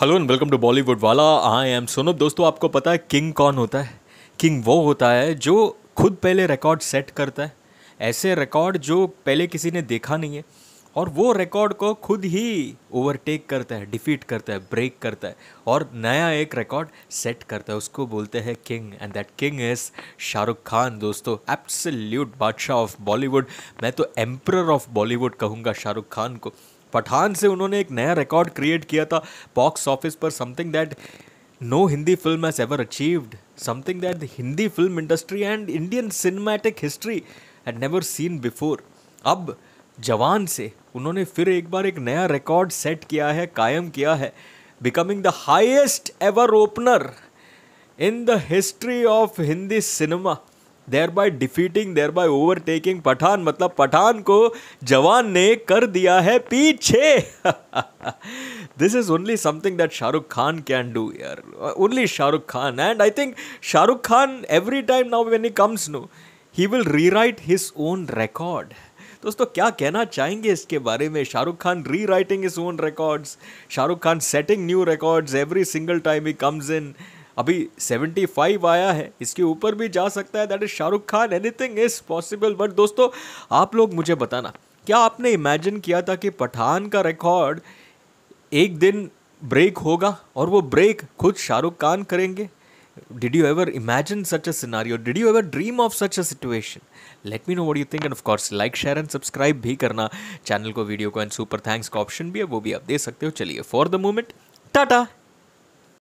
hello and welcome to Bollywood वाला I M सोनब दोस्तों आपको पता है किंग कौन होता है किंग वो होता है जो खुद पहले रिकॉर्ड सेट करता है ऐसे रिकॉर्ड जो पहले किसी ने देखा नहीं है और वो रिकॉर्ड को खुद ही ओवरटेक करता है डिफीट करता है ब्रेक करता है और नया एक रिकॉर्ड सेट करता है उसको बोलते हैं king and that king is Shahrukh Khan दोस्तों एब्सल्यूट बादशाह ऑफ बॉलीवुड मैं तो एम्प्रर ऑफ बॉलीवुड कहूँगा शाहरुख खान को पठान से उन्होंने एक नया रिकॉर्ड क्रिएट किया था बॉक्स ऑफिस पर something that no Hindi film has ever achieved something that Hindi film industry and Indian cinematic history had never seen before अब जवान से उन्होंने फिर एक बार एक नया रिकॉर्ड सेट किया है कायम किया है becoming the highest ever opener in the history of Hindi cinema thereby defeating thereby overtaking Pathaan मतलब पठान को जवान ने कर दिया है पीछे this is only something that Shahrukh Khan can do यार only Shahrukh Khan and I think Shahrukh Khan every time now when he comes no he will rewrite his own record दोस्तों क्या कहना चाहेंगे इसके बारे में Shahrukh Khan rewriting is own records Shahrukh Khan setting new records every single time he comes in अभी 75 आया है इसके ऊपर भी जा सकता है that is Shahrukh Khan anything is possible but दोस्तों आप लोग मुझे बताना क्या आपने इमेजिन किया था कि पठान का रिकॉर्ड एक दिन ब्रेक होगा और वो ब्रेक खुद शाहरुख खान करेंगे did you ever imagine such a scenario did you ever dream of such a situation let me know what you think and of course like share and subscribe भी करना channel को video को and super thanks का option भी है वो भी आप दे सकते हो चलिए फॉर द मोमेंट टाटा